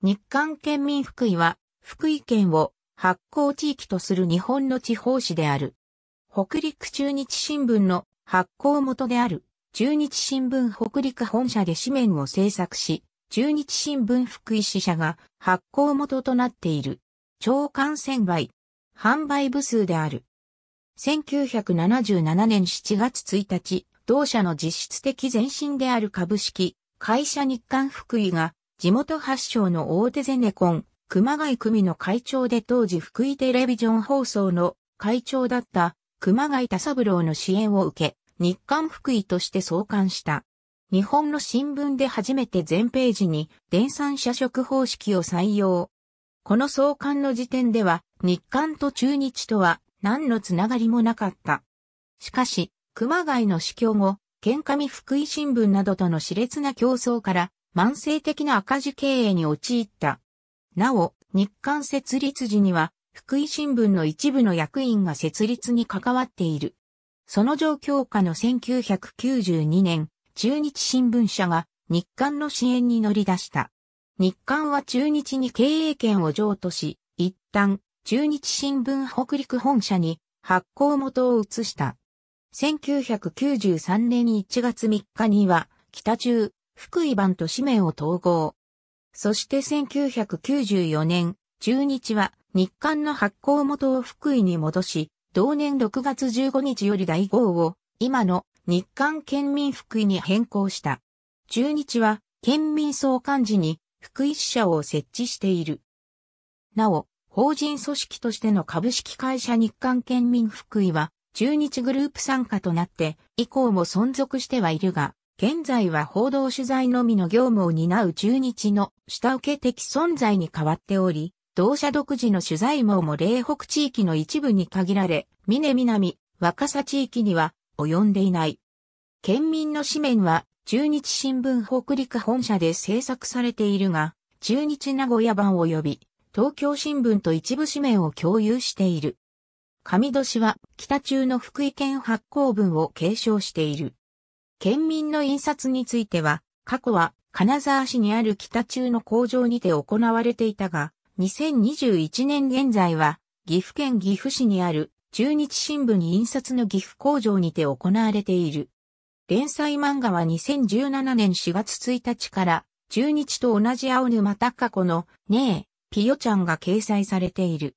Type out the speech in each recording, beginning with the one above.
日韓県民福井は、福井県を発行地域とする日本の地方紙である。北陸中日新聞の発行元である、中日新聞北陸本社で紙面を制作し、中日新聞福井支社が発行元となっている。長官染売。販売部数である。1977年7月1日、同社の実質的前身である株式、会社日韓福井が地元発祥の大手ゼネコン、熊谷組の会長で当時福井テレビジョン放送の会長だった熊谷田三郎の支援を受け、日刊福井として創刊した。日本の新聞で初めて全ページに電産社食方式を採用。この創刊の時点では日刊と中日とは何のつながりもなかった。しかし、熊谷の死去後、県上福井新聞などとの熾烈な競争から慢性的な赤字経営に陥った。なお、日韓設立時には、福井新聞の一部の役員が設立に関わっている。その状況下の1992年、中日新聞社が日韓の支援に乗り出した。日韓は中日に経営権を譲渡し、一旦中日新聞北陸本社に発行元を移した。1993年1月3日には北中福井版と紙面を統合。そして1994年、中日は日刊の発行元を福井に戻し、同年6月15日より第号を今の日刊県民福井に変更した。中日は県民総幹事に福井支社を設置している。なお、法人組織としての株式会社日刊県民福井は中日グループ参加となって以降も存続してはいるが、現在は報道取材のみの業務を担う中日の下請け的存在に変わっており、同社独自の取材網も嶺北地域の一部に限られ、峰南、若狭地域には及んでいない。県民の紙面は中日新聞北陸本社で制作されているが、中日名古屋版及び東京新聞と一部紙面を共有している。上年は北中の福井県発行文を継承している。県民の印刷については、過去は金沢市にある北中の工場にて行われていたが、2021年現在は、岐阜県岐阜市にある中日新聞印刷の岐阜工場にて行われている。連載漫画は2017年4月1日から、中日と同じ青沼たか子の、ねえ、ピヨちゃんが掲載されている。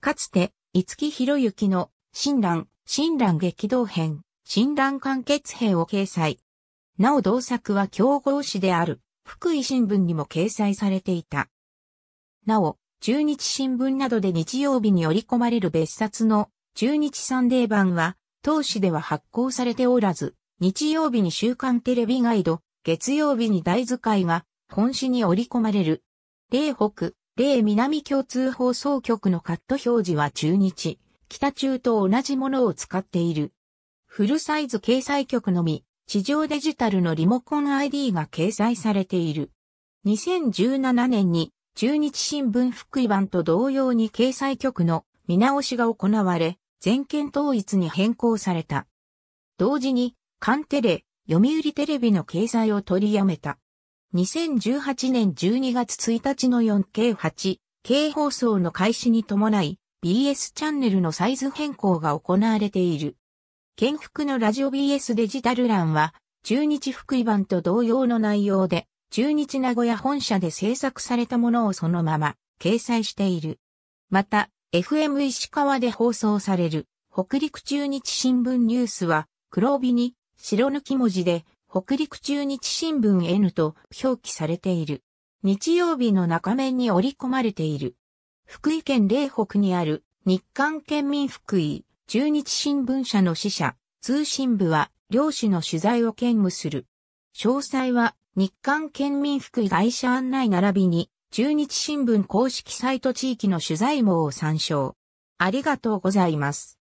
かつて、五木博之の、親鸞、親鸞激動編、診断完結編を掲載。なお同作は競合誌である福井新聞にも掲載されていた。なお、中日新聞などで日曜日に織り込まれる別冊の中日サンデー版は、当誌では発行されておらず、日曜日に週刊テレビガイド、月曜日に大図解が、本誌に織り込まれる。例北、例南共通放送局のカット表示は中日、北中と同じものを使っている。フルサイズ掲載局のみ、地上デジタルのリモコン ID が掲載されている。2017年に中日新聞福井版と同様に掲載局の見直しが行われ、全県統一に変更された。同時に、カンテレ、読売テレビの掲載を取りやめた。2018年12月1日の 4K8、K 放送の開始に伴い、BS チャンネルのサイズ変更が行われている。県福のラジオ BS デジタル欄は、中日福井版と同様の内容で、中日名古屋本社で制作されたものをそのまま掲載している。また、FM 石川で放送される北陸中日新聞ニュースは黒帯に白抜き文字で北陸中日新聞 N と表記されている。日曜日の中面に織り込まれている。福井県霊北にある日韓県民福井中日新聞社の支社、通信部は、両紙の取材を兼務する。詳細は、日韓県民福会社案内並びに、中日新聞公式サイト地域の取材網を参照。ありがとうございます。